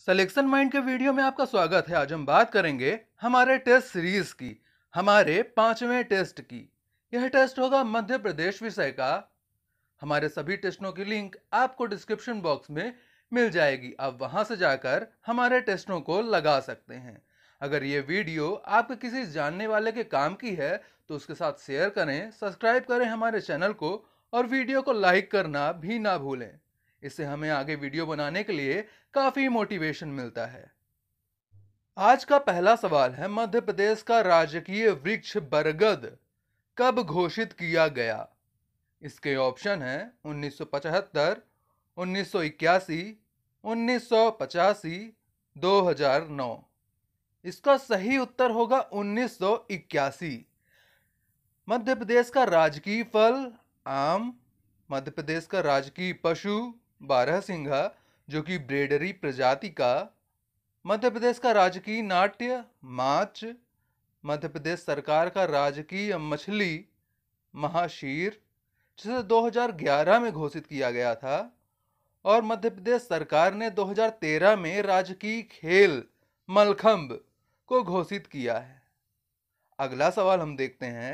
Selection mind के video में आपका स्वागत है आज हम बात करेंगे हमारे टेस्ट सीरीज की हमारे पांचवें टेस्ट की यह टेस्ट होगा मध्य प्रदेश विषय का हमारे सभी टेस्टों की लिंक आपको डिस्क्रिप्शन बॉक्स में मिल जाएगी आप वहां से जाकर हमारे टेस्टों को लगा सकते हैं अगर ये वीडियो आपके किसी जानने वाले के काम की है तो उसके साथ शेयर करें सब्सक्राइब करें हमारे चैनल को और वीडियो को लाइक करना भी ना भूलें इससे हमें आगे वीडियो बनाने के लिए काफ़ी मोटिवेशन मिलता है आज का पहला सवाल है मध्य प्रदेश का राजकीय वृक्ष बरगद कब घोषित किया गया इसके ऑप्शन हैं 1975, 1981, 1985, 2009। इसका सही उत्तर होगा 1981। मध्य प्रदेश का राजकीय फल आम मध्य प्रदेश का राजकीय पशु बारह सिंघा जो कि ब्रेडरी प्रजाति का मध्य प्रदेश का राजकीय नाट्य माच मध्य प्रदेश सरकार का राजकीय मछली महाशीर जिसे 2011 में घोषित किया गया था और मध्य प्रदेश सरकार ने 2013 में राजकीय खेल मलखम्ब को घोषित किया है अगला सवाल हम देखते हैं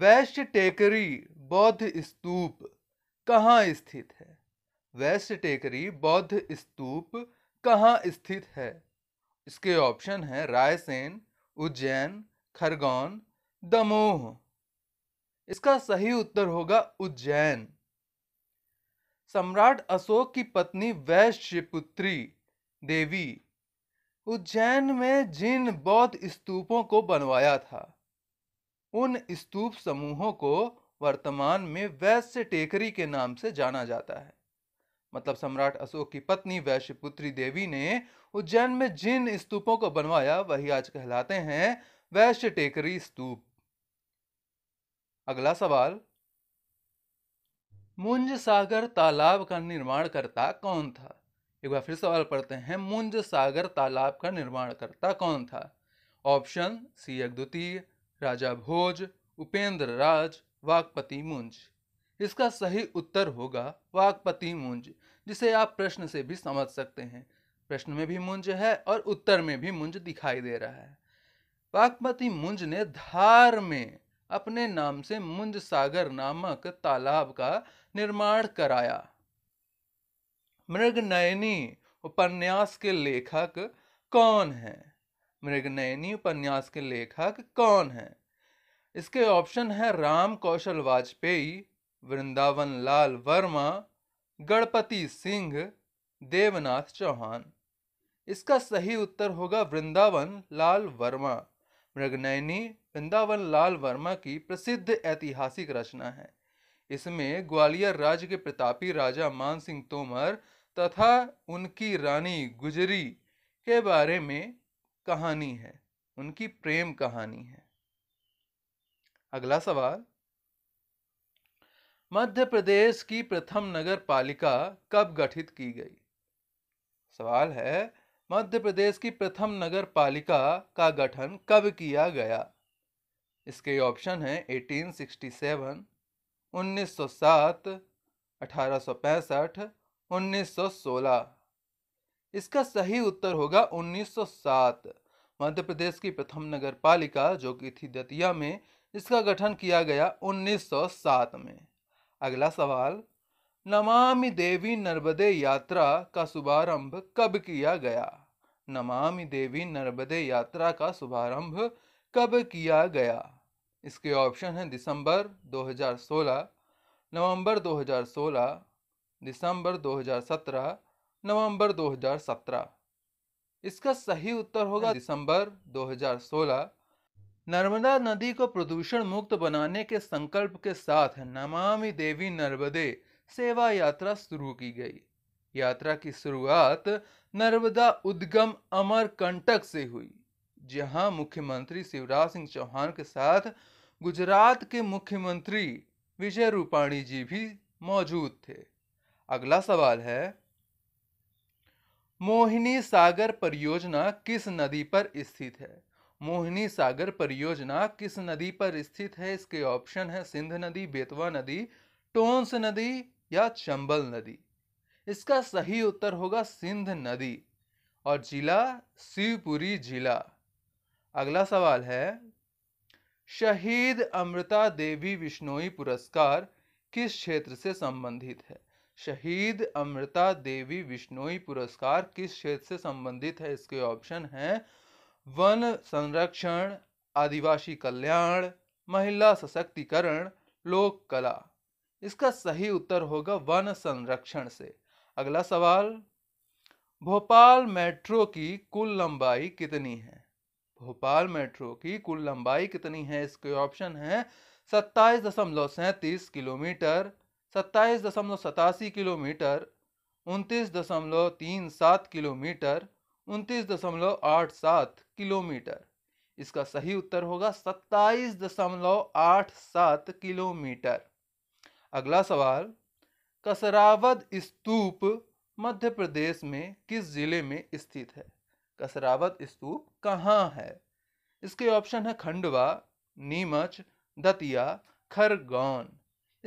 वैश्य टेकरी बौद्ध स्तूप कहाँ स्थित है वेस्ट टेकरी बौद्ध स्तूप कहाँ स्थित है इसके ऑप्शन हैं रायसेन उज्जैन खरगोन दमोह इसका सही उत्तर होगा उज्जैन सम्राट अशोक की पत्नी वैश्यपुत्री देवी उज्जैन में जिन बौद्ध स्तूपों को बनवाया था उन स्तूप समूहों को वर्तमान में वैश्य टेकरी के नाम से जाना जाता है मतलब सम्राट अशोक की पत्नी वैश्यपुत्री देवी ने उज्जैन में जिन स्तूपों को बनवाया वही आज कहलाते हैं वैश्य टेकरी स्तूप अगला सवाल मुंज सागर तालाब का निर्माण करता कौन था एक बार फिर सवाल पढ़ते हैं मुंज सागर तालाब का निर्माण करता कौन था ऑप्शन सी एक द्वितीय राजा भोज उपेंद्र राज वाकपति मुंज इसका सही उत्तर होगा वाकपति मुंज जिसे आप प्रश्न से भी समझ सकते हैं प्रश्न में भी मुंज है और उत्तर में भी मुंज दिखाई दे रहा है वाकपति मुंज ने धार में अपने नाम से मुंज सागर नामक तालाब का निर्माण कराया मृगनयनी उपन्यास के लेखक कौन है मृगनयनी उपन्यास के लेखक कौन है इसके ऑप्शन है राम कौशल वाजपेयी वृंदावन लाल वर्मा गणपति सिंह देवनाथ चौहान इसका सही उत्तर होगा वृंदावन लाल वर्मा मृगनयनी वृंदावन लाल वर्मा की प्रसिद्ध ऐतिहासिक रचना है इसमें ग्वालियर राज्य के प्रतापी राजा मान सिंह तोमर तथा उनकी रानी गुजरी के बारे में कहानी है उनकी प्रेम कहानी है अगला सवाल मध्य प्रदेश की प्रथम नगर पालिका कब गठित की गई सवाल है मध्य प्रदेश की प्रथम नगर पालिका का गठन कब किया गया इसके ऑप्शन है 1867, 1907, 1865, 1916। इसका सही उत्तर होगा 1907। मध्य प्रदेश की प्रथम नगर पालिका जो कि थी दतिया में इसका गठन किया गया 1907 में अगला सवाल नमामि देवी नर्मदे यात्रा का शुभारंभ कब किया गया नमामि देवी नर्मदे यात्रा का शुभारंभ कब किया गया इसके ऑप्शन हैं दिसंबर 2016 नवंबर 2016 दिसंबर 2017 नवंबर 2017 इसका सही उत्तर होगा हाँ दिसंबर 2016 नर्मदा नदी को प्रदूषण मुक्त बनाने के संकल्प के साथ नमामि देवी नर्मदे सेवा यात्रा शुरू की गई यात्रा की शुरुआत नर्मदा उद्गम अमरकंटक से हुई जहां मुख्यमंत्री शिवराज सिंह चौहान के साथ गुजरात के मुख्यमंत्री विजय रूपाणी जी भी मौजूद थे अगला सवाल है मोहिनी सागर परियोजना किस नदी पर स्थित है मोहिनी सागर परियोजना किस नदी पर स्थित है इसके ऑप्शन है सिंध नदी बेतवा नदी टोंस नदी या चंबल नदी इसका सही उत्तर होगा सिंध नदी और जिला शिवपुरी जिला अगला सवाल है शहीद अमृता देवी विश्नोई पुरस्कार किस क्षेत्र से संबंधित है शहीद अमृता देवी विश्नोई पुरस्कार किस क्षेत्र से संबंधित है इसके ऑप्शन हैं वन संरक्षण आदिवासी कल्याण महिला सशक्तिकरण लोक कला इसका सही उत्तर होगा वन संरक्षण से अगला सवाल भोपाल मेट्रो की कुल लंबाई कितनी है भोपाल मेट्रो की कुल लंबाई कितनी है इसके ऑप्शन है सत्ताईस दशमलव सैंतीस किलोमीटर सत्ताईस दशमलव सतासी किलोमीटर उनतीस दशमलव तीन सात किलोमीटर उनतीस दशमलव आठ सात किलोमीटर इसका सही उत्तर होगा सत्ताईस दशमलव आठ सात किलोमीटर अगला सवाल कसरावद स्तूप मध्य प्रदेश में किस जिले में स्थित है कसरावद स्तूप कहाँ है इसके ऑप्शन है खंडवा नीमच दतिया खरगौन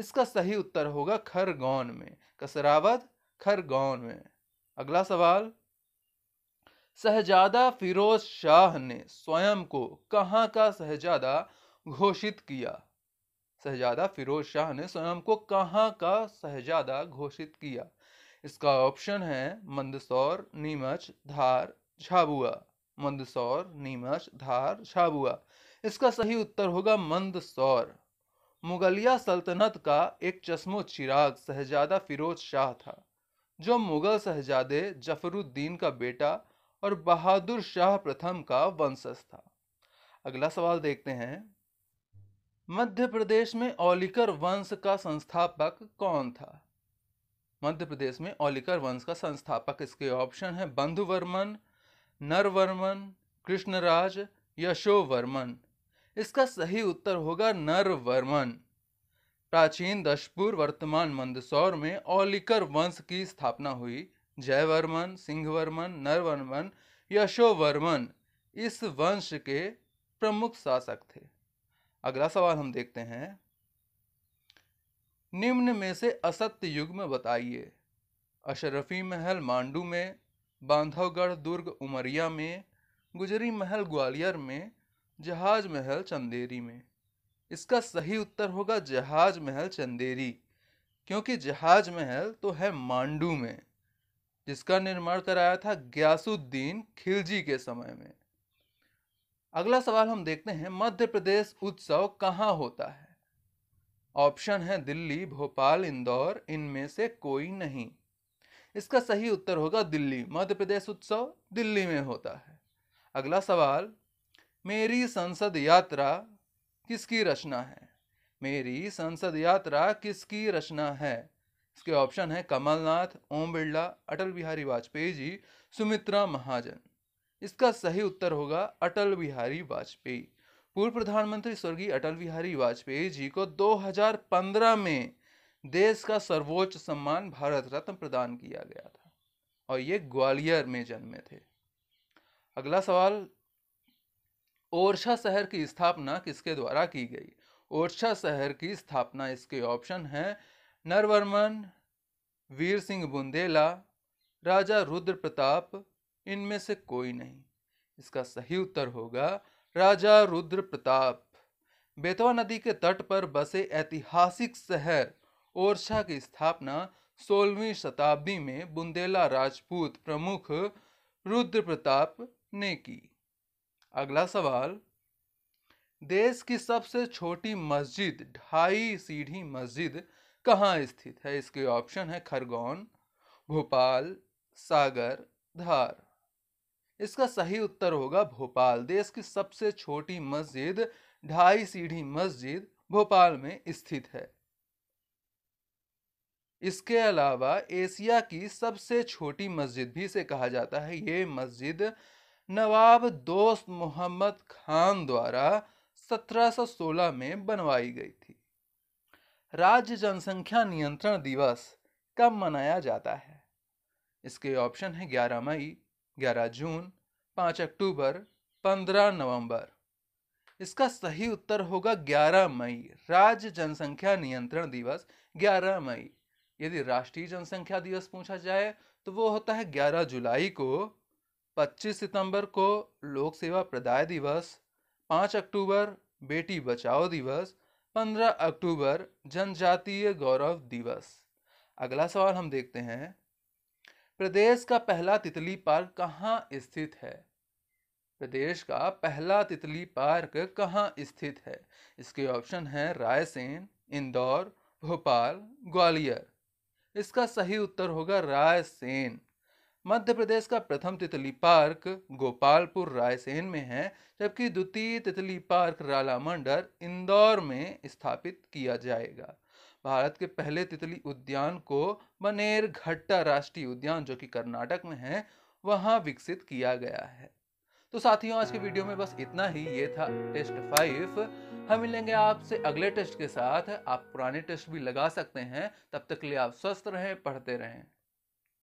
इसका सही उत्तर होगा खरगौन में कसरावद खरगौन में अगला सवाल शहजादा फिरोज शाह ने स्वयं को कहाँ का शहजादा घोषित किया शहजादा फिरोज शाह ने स्वयं को कहाँ का शहजादा घोषित किया इसका ऑप्शन है मंदसौर नीमच धार झाबुआ मंदसौर नीमच धार झाबुआ इसका सही उत्तर होगा मंदसौर मुगलिया सल्तनत का एक चश्मो चिराग शहजादा फिरोज शाह था जो मुगल शहजादे जफरुद्दीन का बेटा और बहादुर शाह प्रथम का वंशज था अगला सवाल देखते हैं मध्य प्रदेश में ओलिकर वंश का संस्थापक कौन था मध्य प्रदेश में ओलिकर वंश का संस्थापक इसके ऑप्शन है बंधुवर्मन नरवर्मन कृष्णराज यशोवर्मन इसका सही उत्तर होगा नरवर्मन प्राचीन दशपुर वर्तमान मंदसौर में ओलिकर वंश की स्थापना हुई जयवर्मन सिंहवर्मन नरवर्मन यशोवर्मन इस वंश के प्रमुख शासक थे अगला सवाल हम देखते हैं निम्न में से असत्य युग में बताइए अशरफी महल मांडू में बांधवगढ़ दुर्ग उमरिया में गुजरी महल ग्वालियर में जहाज महल चंदेरी में इसका सही उत्तर होगा जहाज महल चंदेरी क्योंकि जहाज महल तो है मांडू में जिसका निर्माण कराया था ग्यासुद्दीन खिलजी के समय में अगला सवाल हम देखते हैं मध्य प्रदेश उत्सव कहाँ होता है ऑप्शन है दिल्ली भोपाल इंदौर इनमें से कोई नहीं इसका सही उत्तर होगा दिल्ली मध्य प्रदेश उत्सव दिल्ली में होता है अगला सवाल मेरी संसद यात्रा किसकी रचना है मेरी संसद यात्रा किसकी रचना है इसके ऑप्शन है कमलनाथ ओम बिरला अटल बिहारी वाजपेयी जी सुमित्रा महाजन इसका सही उत्तर होगा अटल बिहारी वाजपेयी पूर्व प्रधानमंत्री स्वर्गीय अटल बिहारी वाजपेयी जी को 2015 में देश का सर्वोच्च सम्मान भारत रत्न प्रदान किया गया था और ये ग्वालियर में जन्मे थे अगला सवाल ओरछा शहर की स्थापना किसके द्वारा की गई ओरछा शहर की स्थापना इसके ऑप्शन है नरवर्मन वीर सिंह बुंदेला राजा रुद्र प्रताप इनमें से कोई नहीं इसका सही उत्तर होगा राजा रुद्र प्रताप बेतवा नदी के तट पर बसे ऐतिहासिक शहर ओरछा की स्थापना सोलहवीं शताब्दी में बुंदेला राजपूत प्रमुख रुद्र प्रताप ने की अगला सवाल देश की सबसे छोटी मस्जिद ढाई सीढ़ी मस्जिद कहाँ स्थित है इसके ऑप्शन है खरगोन भोपाल सागर धार इसका सही उत्तर होगा भोपाल देश की सबसे छोटी मस्जिद ढाई सीढ़ी मस्जिद भोपाल में स्थित है इसके अलावा एशिया की सबसे छोटी मस्जिद भी से कहा जाता है ये मस्जिद नवाब दोस्त मोहम्मद खान द्वारा 1716 में बनवाई गई थी राज्य जनसंख्या नियंत्रण दिवस कब मनाया जाता है इसके ऑप्शन है 11 मई 11 जून 5 अक्टूबर 15 नवंबर इसका सही उत्तर होगा 11 मई राज्य जनसंख्या नियंत्रण दिवस 11 मई यदि राष्ट्रीय जनसंख्या दिवस पूछा जाए तो वो होता है 11 जुलाई को 25 सितंबर को लोक सेवा प्रदाय दिवस 5 अक्टूबर बेटी बचाओ दिवस पंद्रह अक्टूबर जनजातीय गौरव दिवस अगला सवाल हम देखते हैं प्रदेश का पहला तितली पार्क कहाँ स्थित है प्रदेश का पहला तितली पार्क कहाँ स्थित है इसके ऑप्शन है रायसेन इंदौर भोपाल ग्वालियर इसका सही उत्तर होगा रायसेन मध्य प्रदेश का प्रथम तितली पार्क गोपालपुर रायसेन में है जबकि द्वितीय तितली पार्क रालामंडर इंदौर में स्थापित किया जाएगा भारत के पहले तितली उद्यान को बनेर घट्टा राष्ट्रीय उद्यान जो कि कर्नाटक में है वहाँ विकसित किया गया है तो साथियों आज के वीडियो में बस इतना ही ये था टेस्ट फाइव हम मिलेंगे आपसे अगले टेस्ट के साथ आप पुराने टेस्ट भी लगा सकते हैं तब तक के लिए आप स्वस्थ रहें पढ़ते रहें